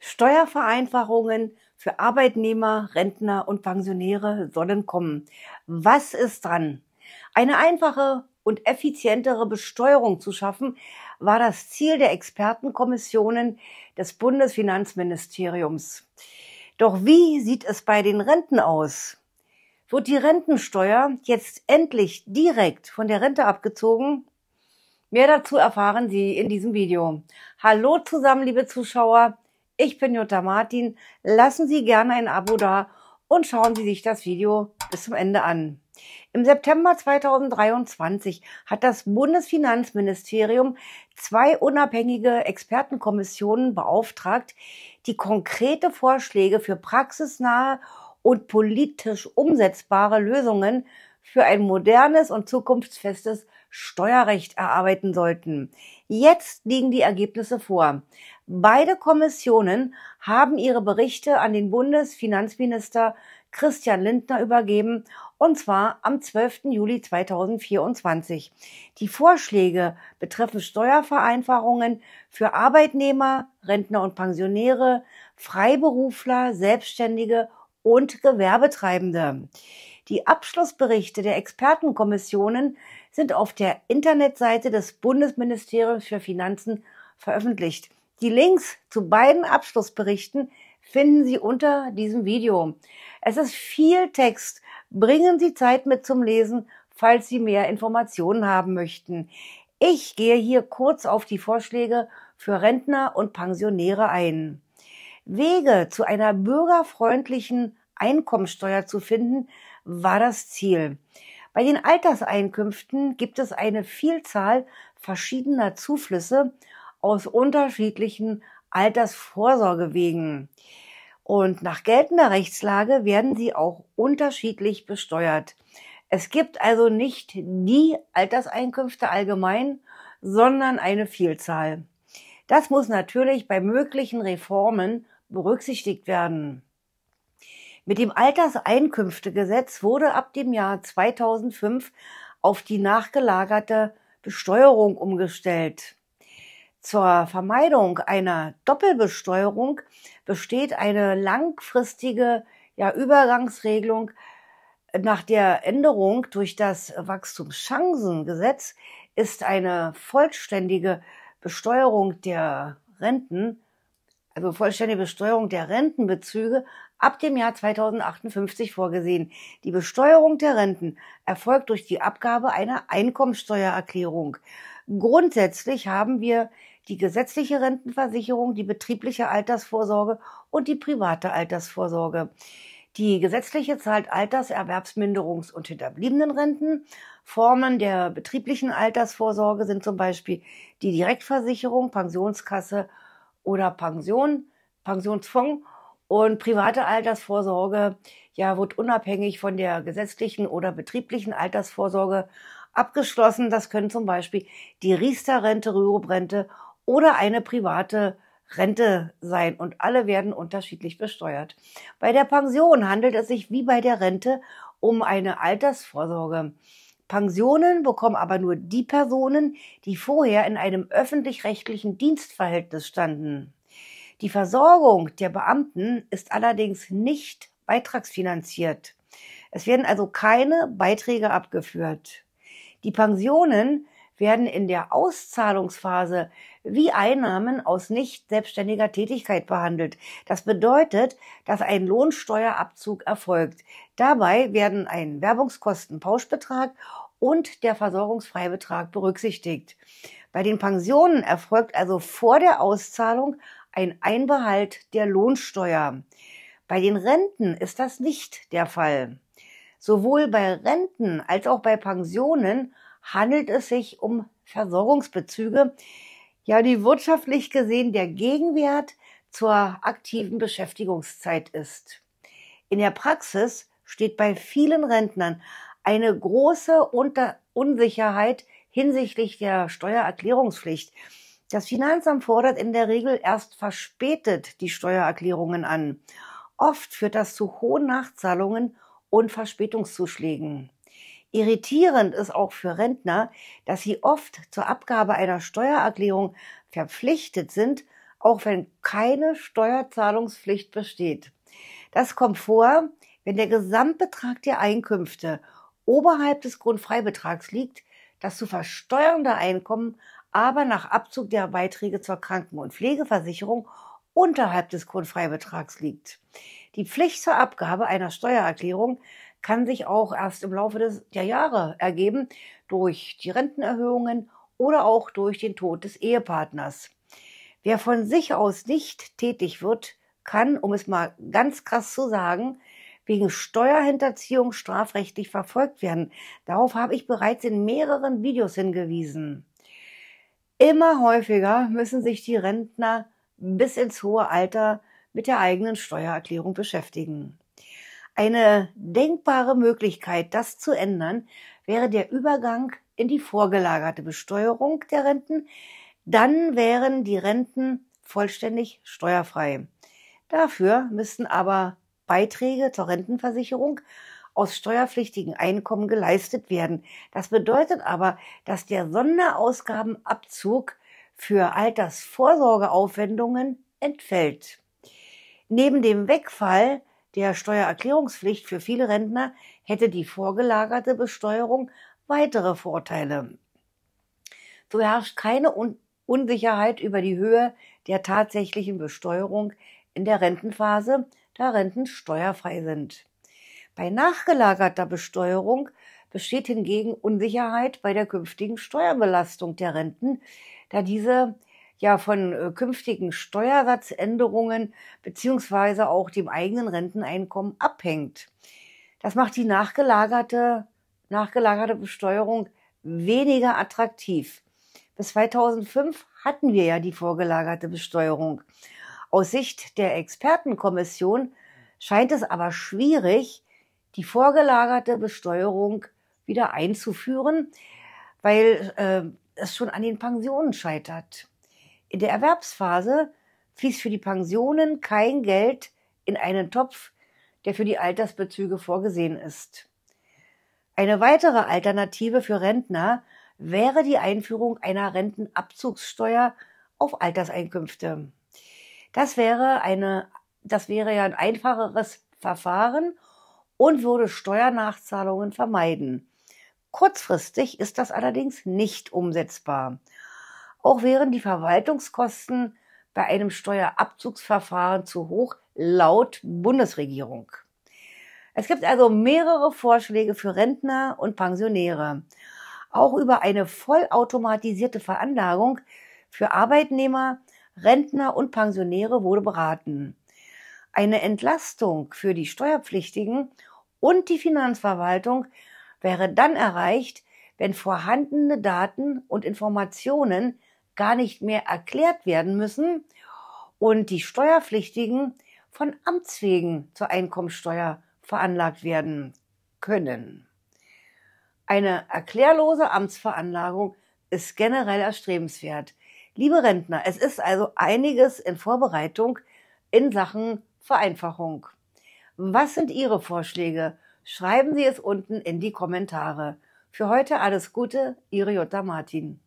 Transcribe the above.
Steuervereinfachungen für Arbeitnehmer, Rentner und Pensionäre sollen kommen. Was ist dran? Eine einfache und effizientere Besteuerung zu schaffen, war das Ziel der Expertenkommissionen des Bundesfinanzministeriums. Doch wie sieht es bei den Renten aus? Wird die Rentensteuer jetzt endlich direkt von der Rente abgezogen? Mehr dazu erfahren Sie in diesem Video. Hallo zusammen, liebe Zuschauer. Ich bin Jutta Martin. Lassen Sie gerne ein Abo da und schauen Sie sich das Video bis zum Ende an. Im September 2023 hat das Bundesfinanzministerium zwei unabhängige Expertenkommissionen beauftragt, die konkrete Vorschläge für praxisnahe und politisch umsetzbare Lösungen für ein modernes und zukunftsfestes Steuerrecht erarbeiten sollten. Jetzt liegen die Ergebnisse vor. Beide Kommissionen haben ihre Berichte an den Bundesfinanzminister Christian Lindner übergeben, und zwar am 12. Juli 2024. Die Vorschläge betreffen Steuervereinfachungen für Arbeitnehmer, Rentner und Pensionäre, Freiberufler, Selbstständige und Gewerbetreibende. Die Abschlussberichte der Expertenkommissionen sind auf der Internetseite des Bundesministeriums für Finanzen veröffentlicht. Die Links zu beiden Abschlussberichten finden Sie unter diesem Video. Es ist viel Text. Bringen Sie Zeit mit zum Lesen, falls Sie mehr Informationen haben möchten. Ich gehe hier kurz auf die Vorschläge für Rentner und Pensionäre ein. Wege zu einer bürgerfreundlichen Einkommensteuer zu finden, war das Ziel. Bei den Alterseinkünften gibt es eine Vielzahl verschiedener Zuflüsse aus unterschiedlichen Altersvorsorgewegen. Und nach geltender Rechtslage werden sie auch unterschiedlich besteuert. Es gibt also nicht die Alterseinkünfte allgemein, sondern eine Vielzahl. Das muss natürlich bei möglichen Reformen berücksichtigt werden. Mit dem Alterseinkünftegesetz wurde ab dem Jahr 2005 auf die nachgelagerte Besteuerung umgestellt. Zur Vermeidung einer Doppelbesteuerung besteht eine langfristige ja, Übergangsregelung, nach der Änderung durch das Wachstumschancengesetz ist eine vollständige Besteuerung der Renten, also vollständige Besteuerung der Rentenbezüge ab dem Jahr 2058 vorgesehen. Die Besteuerung der Renten erfolgt durch die Abgabe einer Einkommensteuererklärung. Grundsätzlich haben wir die gesetzliche Rentenversicherung, die betriebliche Altersvorsorge und die private Altersvorsorge. Die gesetzliche zahlt Alters-, Erwerbsminderungs- und Hinterbliebenenrenten. Formen der betrieblichen Altersvorsorge sind zum Beispiel die Direktversicherung, Pensionskasse oder Pension, Pensionsfonds. Und private Altersvorsorge ja, wird unabhängig von der gesetzlichen oder betrieblichen Altersvorsorge abgeschlossen. Das können zum Beispiel die Riester-Rente, Rürup-Rente oder eine private Rente sein und alle werden unterschiedlich besteuert. Bei der Pension handelt es sich wie bei der Rente um eine Altersvorsorge. Pensionen bekommen aber nur die Personen, die vorher in einem öffentlich-rechtlichen Dienstverhältnis standen. Die Versorgung der Beamten ist allerdings nicht beitragsfinanziert. Es werden also keine Beiträge abgeführt. Die Pensionen werden in der Auszahlungsphase wie Einnahmen aus nicht selbstständiger Tätigkeit behandelt. Das bedeutet, dass ein Lohnsteuerabzug erfolgt. Dabei werden ein Werbungskostenpauschbetrag und der Versorgungsfreibetrag berücksichtigt. Bei den Pensionen erfolgt also vor der Auszahlung ein Einbehalt der Lohnsteuer. Bei den Renten ist das nicht der Fall. Sowohl bei Renten als auch bei Pensionen handelt es sich um Versorgungsbezüge, ja, die wirtschaftlich gesehen der Gegenwert zur aktiven Beschäftigungszeit ist. In der Praxis steht bei vielen Rentnern eine große Unter Unsicherheit hinsichtlich der Steuererklärungspflicht. Das Finanzamt fordert in der Regel erst verspätet die Steuererklärungen an. Oft führt das zu hohen Nachzahlungen und Verspätungszuschlägen. Irritierend ist auch für Rentner, dass sie oft zur Abgabe einer Steuererklärung verpflichtet sind, auch wenn keine Steuerzahlungspflicht besteht. Das kommt vor, wenn der Gesamtbetrag der Einkünfte oberhalb des Grundfreibetrags liegt, das zu versteuernde Einkommen aber nach Abzug der Beiträge zur Kranken- und Pflegeversicherung unterhalb des Grundfreibetrags liegt. Die Pflicht zur Abgabe einer Steuererklärung kann sich auch erst im Laufe des, der Jahre ergeben durch die Rentenerhöhungen oder auch durch den Tod des Ehepartners. Wer von sich aus nicht tätig wird, kann, um es mal ganz krass zu sagen, wegen Steuerhinterziehung strafrechtlich verfolgt werden. Darauf habe ich bereits in mehreren Videos hingewiesen. Immer häufiger müssen sich die Rentner bis ins hohe Alter mit der eigenen Steuererklärung beschäftigen. Eine denkbare Möglichkeit, das zu ändern, wäre der Übergang in die vorgelagerte Besteuerung der Renten. Dann wären die Renten vollständig steuerfrei. Dafür müssten aber Beiträge zur Rentenversicherung aus steuerpflichtigen Einkommen geleistet werden. Das bedeutet aber, dass der Sonderausgabenabzug für Altersvorsorgeaufwendungen entfällt. Neben dem Wegfall der Steuererklärungspflicht für viele Rentner hätte die vorgelagerte Besteuerung weitere Vorteile. So herrscht keine Un Unsicherheit über die Höhe der tatsächlichen Besteuerung in der Rentenphase, da Renten steuerfrei sind. Bei nachgelagerter Besteuerung besteht hingegen Unsicherheit bei der künftigen Steuerbelastung der Renten, da diese ja von äh, künftigen Steuersatzänderungen beziehungsweise auch dem eigenen Renteneinkommen abhängt. Das macht die nachgelagerte, nachgelagerte Besteuerung weniger attraktiv. Bis 2005 hatten wir ja die vorgelagerte Besteuerung. Aus Sicht der Expertenkommission scheint es aber schwierig, die vorgelagerte Besteuerung wieder einzuführen, weil äh, es schon an den Pensionen scheitert. In der Erwerbsphase fließt für die Pensionen kein Geld in einen Topf, der für die Altersbezüge vorgesehen ist. Eine weitere Alternative für Rentner wäre die Einführung einer Rentenabzugssteuer auf Alterseinkünfte. Das wäre eine, das wäre ja ein einfacheres Verfahren und würde Steuernachzahlungen vermeiden. Kurzfristig ist das allerdings nicht umsetzbar. Auch wären die Verwaltungskosten bei einem Steuerabzugsverfahren zu hoch, laut Bundesregierung. Es gibt also mehrere Vorschläge für Rentner und Pensionäre. Auch über eine vollautomatisierte Veranlagung für Arbeitnehmer, Rentner und Pensionäre wurde beraten. Eine Entlastung für die Steuerpflichtigen und die Finanzverwaltung wäre dann erreicht, wenn vorhandene Daten und Informationen gar nicht mehr erklärt werden müssen und die Steuerpflichtigen von Amts wegen zur Einkommensteuer veranlagt werden können. Eine erklärlose Amtsveranlagung ist generell erstrebenswert. Liebe Rentner, es ist also einiges in Vorbereitung in Sachen Vereinfachung. Was sind Ihre Vorschläge? Schreiben Sie es unten in die Kommentare. Für heute alles Gute, Ihre Jutta Martin.